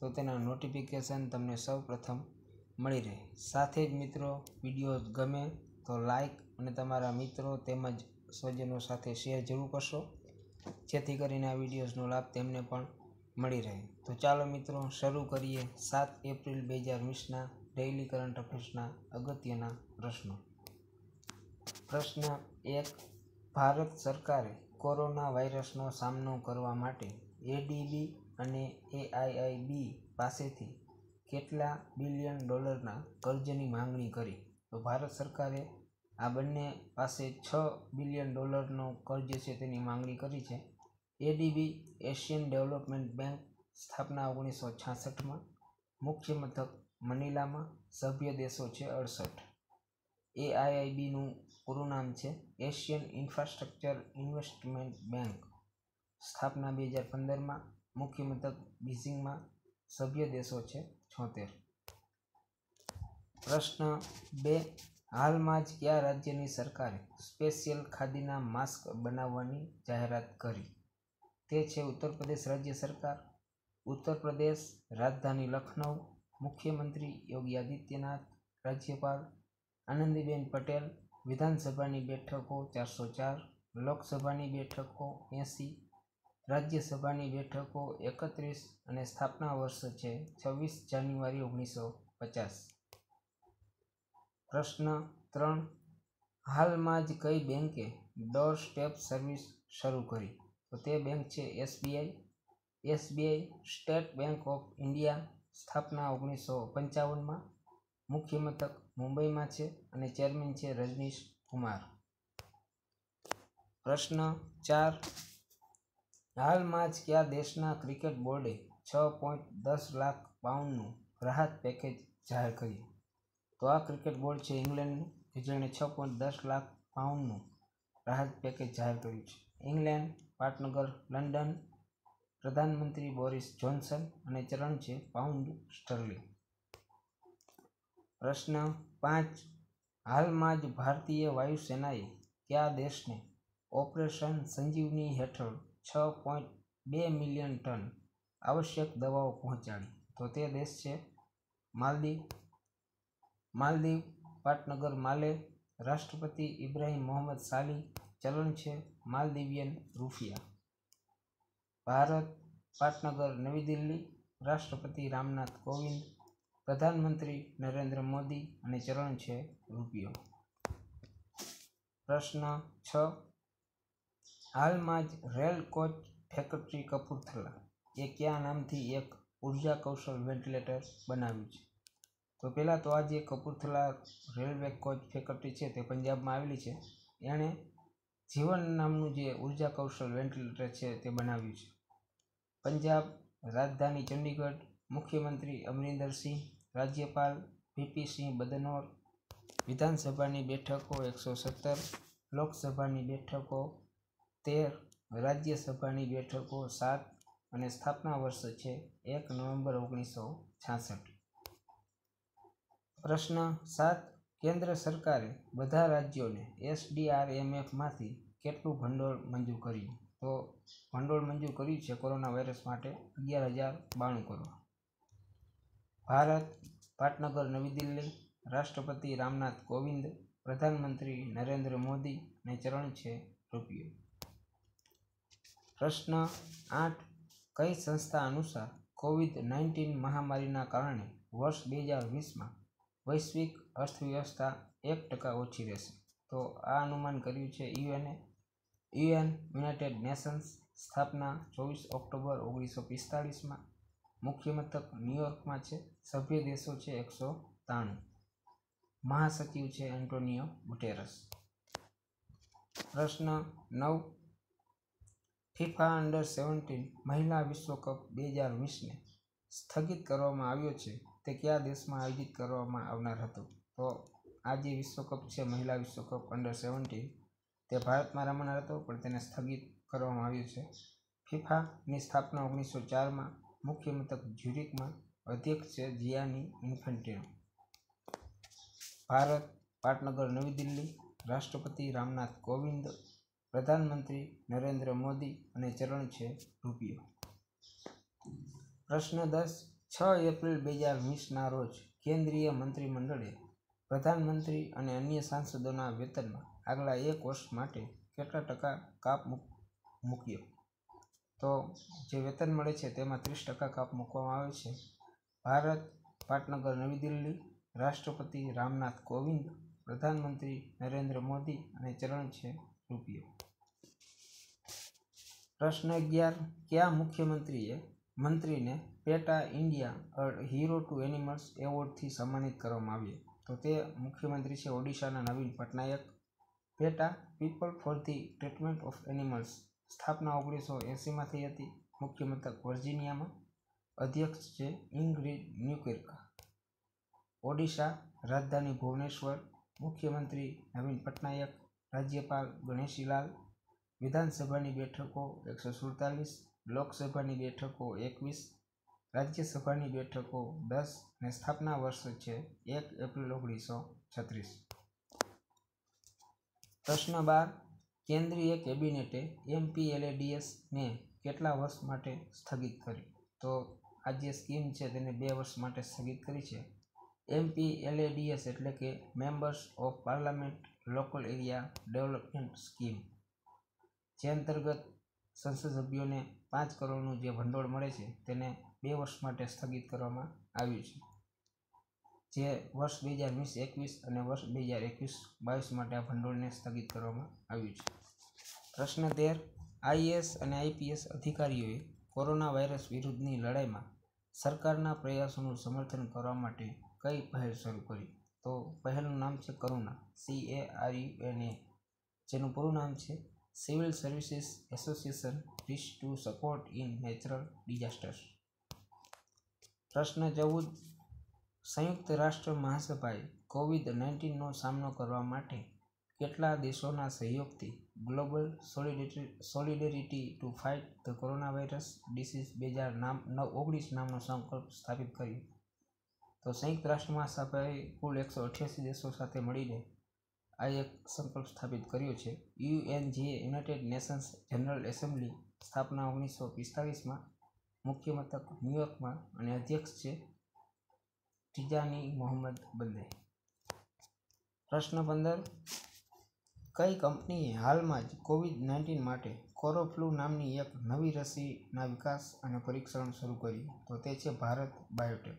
તો તેના નોટિફિકેશન તમને સૌ પ્રથમ મળી રહે સાથે જ મિત્રો વિડીયો ગમે તો લાઈક અને તમારા મિત્રો તેમજ સ્વજનો સાથે શેર જરૂર કરશો જેથી કરીને આ વિડીયોઝનો લાભ તેમને પણ મળી રહે તો ચાલો મિત્રો શરૂ કરીએ સાત એપ્રિલ બે હજાર વીસના ડેઇલી કરંટ અફેર્સના અગત્યના પ્રશ્નો પ્રશ્ન એક ભારત સરકારે કોરોના વાયરસનો સામનો કરવા માટે એડીબી અને એઆઈઆઈબી પાસેથી કેટલા બિલિયન ડોલરના કર્જની માંગણી કરી તો ભારત સરકારે આ બંને પાસે છ બિલિયન ડોલરનો કર્જ છે તેની માંગણી કરી છે એડીબી એશિયન ડેવલપમેન્ટ બેંક સ્થાપના ઓગણીસો છાસઠમાં મુખ્ય મથક મનીલામાં સભ્ય દેશો છે અડસઠ એઆઈઆઈબીનું પૂરું નામ છે એશિયન ઇન્ફ્રાસ્ટ્રક્ચર ઇન્વેસ્ટમેન્ટ બેંક સ્થાપના બે હજાર પંદરમાં મુખ્ય મથક બીજિંગમાં સભ્ય દેશો છે છોતેર પ્રશ્ન બે હાલમાં જ કયા રાજ્યની સરકારે સ્પેશિયલ ખાદીના માસ્ક બનાવવાની જાહેરાત કરી તે છે ઉત્તર પ્રદેશ રાજ્ય સરકાર ઉત્તર પ્રદેશ રાજધાની લખનઉ મુખ્યમંત્રી યોગી આદિત્યનાથ રાજ્યપાલ આનંદીબેન પટેલ વિધાનસભાની બેઠકો ચારસો ચાર લોકસભાની બેઠકો એંસી રાજ્યસભાની બેઠકો એકત્રીસ અને સ્થાપના વર્ષ છે છવ્વીસ જાન્યુઆરી ઓગણીસો પચાસ પ્રશ્ન ત્રણ હાલમાં જ કઈ બેંકે ડોર સ્ટેપ સર્વિસ શરૂ કરી તો તે બેંક છે SBI SBI State Bank of India સ્થાપના ઓગણીસો પંચાવનમાં મુખ્ય મથક મુંબઈમાં છે અને ચેરમેન છે રજનીશ કુમાર પ્રશ્ન ચાર હાલમાં જ કયા દેશના ક્રિકેટ બોર્ડે છ પોઈન્ટ દસ લાખ પાઉન્ડનું રાહત પેકેજ જાહેર કર્યું તો આ ક્રિકેટ બોર્ડ છે ઇંગ્લેન્ડનું કે જેણે છ પોઈન્ટ દસ લાખ પાઉન્ડનું રાહત પેકેજ જાહેર કર્યું છે ઇંગ્લેન્ડ પાટનગર લંડન પ્રધાનમંત્રી બોરિસ જોન્સન અને ચરણ છે પાઉન્ડ સ્ટર્લિંગ પ્રશ્ન પાંચ હાલમાં જ ભારતીય વાયુસેનાએ કયા દેશને ઓપરેશન સંજીવની હેઠળ છ પોઈન્ટ બે મિલિયન ટન આવશ્યક દવાઓ પહોંચાડી તો તે દેશ છે માલદીવ માલદીવ પાટનગર માલે રાષ્ટ્રપતિ ઇબ્રાહિમ મોહમ્મદ સાલી ચલણ છે માલદીવિયન રૂપિયા ભારત પાટનગર નવી દિલ્હી રાષ્ટ્રપતિ રામનાથ કોવિંદ પ્રધાનમંત્રી નરેન્દ્ર મોદી અને ચરણ છે રૂપિયો પ્રશ્ન છ હાલમાં જ રેલ કોચ ફેક્ટરી કપૂરથલા એ કયા નામથી એક ઉર્જા કૌશલ વેન્ટિલેટર બનાવ્યું છે તો પહેલાં તો આ જે કપૂરથલા રેલવે કોચ ફેક્ટરી છે તે પંજાબમાં આવેલી છે એણે જીવન નામનું જે ઉર્જા કૌશલ વેન્ટિલેટર છે તે બનાવ્યું છે પંજાબ રાજધાની ચંડીગઢ મુખ્યમંત્રી અમરિંદરસિંહ રાજ્યપાલ વીપીસિંહ બદનોર વિધાનસભાની બેઠકો એકસો સત્તર લોકસભાની બેઠકો તેર રાજ્યસભાની બેઠકો સાત અને સ્થાપના વર્ષ છે એક નવેમ્બર ઓગણીસો છાસઠ પ્રશ્ન સાત કેન્દ્ર સરકારે બધા રાજ્યોને એસડીઆરએમએફમાંથી કેટલું ભંડોળ મંજૂર કર્યું તો ભંડોળ મંજૂર કર્યું છે કોરોના વાયરસ માટે અગિયાર હજાર બાણું કરોડ ભારત પાટનગર નવી દિલ્હી રાષ્ટ્રપતિ રામનાથ કોવિંદ પ્રધાનમંત્રી નરેન્દ્ર મોદી ને ચરણ છે રૂપિયો પ્રશ્ન આઠ કઈ સંસ્થા અનુસાર કોવિડ નાઇન્ટીન મહામારીના કારણે વર્ષ બે હજાર વીસમાં વૈશ્વિક અર્થવ્યવસ્થા એક ટકા ઓછી રહેશે તો આ અનુમાન કર્યું છે યુએનએ યુએન યુનાઇટેડ નેશન્સ સ્થાપના ચોવીસ ઓક્ટોબર ઓગણીસો પિસ્તાળીસમાં મુખ્ય મથક ન્યુયોર્કમાં છે સભ્ય દેશો છે એકસો ત્રાણું મહાસચિવ છે એન્ટોનિયો ગુટેરસ પ્રશ્ન નવ ફિફા અંડર સેવન્ટીન મહિલા વિશ્વકપ બે હજાર વીસને સ્થગિત કરવામાં આવ્યો છે તે કયા દેશમાં આયોજિત કરવામાં આવનાર હતો તો આ જે વિશ્વકપ છે મહિલા વિશ્વકપ અંડર સેવન્ટીન તે ભારતમાં રમાનાર હતો પણ તેને સ્થગિત કરવામાં આવ્યો છે ફિફાની સ્થાપના ઓગણીસો ચારમાં મુખ્ય મથક જ્યુરિકમાં અધ્યક્ષ છે જિયાની ઇન્ફન્ટિનો ભારત પાટનગર નવી દિલ્હી રાષ્ટ્રપતિ રામનાથ કોવિંદ પ્રધાનમંત્રી નરેન્દ્ર મોદી અને ચરણ છે રૂપિયો પ્રશ્ન દસ છ એપ્રિલ બે હજાર વીસના રોજ કેન્દ્રીય મંત્રીમંડળે પ્રધાનમંત્રી અને અન્ય સાંસદોના વેતનમાં આગલા એક વર્ષ માટે કેટલા ટકા કાપ મૂક્યો તો જે વેતન મળે છે તેમાં ત્રીસ ટકા કાપ મૂકવામાં આવે છે ભારત પાટનગર નવી દિલ્હી રાષ્ટ્રપતિ રામનાથ કોવિંદ પ્રધાનમંત્રી નરેન્દ્ર મોદી અને ચરણ છે રૂપિયો પ્રશ્ન અગિયાર કયા મુખ્યમંત્રીએ મંત્રીને પેટા ઇન્ડિયા હીરો ટુ એનિમલ્સ એવોર્ડથી સન્માનિત કરવામાં આવ્યો તો તે મુખ્યમંત્રી છે ઓડિશાના Naveen Patnaik PETA People for the Treatment of Animals સ્થાપના ઓગણીસો એંસીમાં થઈ હતી મુખ્યમથક વર્જિનિયામાં અધ્યક્ષ છે ઇંગ્રીડ ન્યુકેર્ક ઓડિશા રાજધાની ભુવનેશ્વર મુખ્યમંત્રી નવીન પટનાયક રાજ્યપાલ ગણેશીલાલ વિધાનસભાની બેઠકો એકસો સુડતાલીસ લોકસભાની બેઠકો એકવીસ રાજ્યસભાની બેઠકો દસ અને સ્થાપના વર્ષ છે એક એપ્રિલ ઓગણીસો છત્રીસ પ્રશ્ન બાર કેન્દ્રીય કેબિનેટે એમપીએલએડીએસને કેટલા વર્ષ માટે સ્થગિત કરી તો આ જે સ્કીમ છે તેને બે વર્ષ માટે સ્થગિત કરી છે એમપીએલએડીએસ એટલે કે members of parliament local area development scheme જે અંતર્ગત સંસદ સભ્યોને પાંચ કરોડનું જે ભંડોળ મળે છે તેને બે વર્ષ માટે સ્થગિત કરવામાં આવ્યું છે જે વર્ષ બે હજાર વીસ એકવીસ અને વર્ષ બે હજાર એકવીસ બાવીસ માટે આ ભંડોળને સ્થગિત કરવામાં આવ્યું છે પ્રશ્ન તેર આઈએએસ અને આઈપીએસ અધિકારીઓએ કોરોના વાયરસ વિરુદ્ધની લડાઈમાં સરકારના પ્રયાસોનું સમર્થન કરવા માટે કઈ પહેલ શરૂ કરી તો પહેલનું નામ છે Karuna C A R U N A જેનું પૂરું નામ છે civil services association wish to support in natural disasters પ્રશ્ન ચૌદ સંયુક્ત રાષ્ટ્ર મહાસભાએ કોવિડ નાઇન્ટીનનો સામનો કરવા માટે કેટલા દેશોના સહયોગથી global solidarity to fight the corona virus disease બે હજાર નામ નવ ઓગણીસ નામનો સંકલ્પ સ્થાપિત કર્યો તો સંયુક્ત રાષ્ટ્ર મહાસભાએ કુલ એકસો અઠ્યાસી દેશો સાથે મળીને આ એક સંકલ્પ સ્થાપિત કર્યો છે UNGA United Nations General Assembly સ્થાપના ઓગણીસો પિસ્તાલીસમાં મુખ્ય મથક ન્યુયોર્કમાં અને અધ્યક્ષ છે ટીજાની મોહમ્મદ બંદે પ્રશ્ન પંદર કઈ કંપનીએ હાલમાં જ કોવિડ નાઇન્ટીન માટે કોરોફ્લુ નામની એક નવી રસીના વિકાસ અને પરીક્ષણ શરૂ કર્યું તો તે છે ભારત બાયોટેક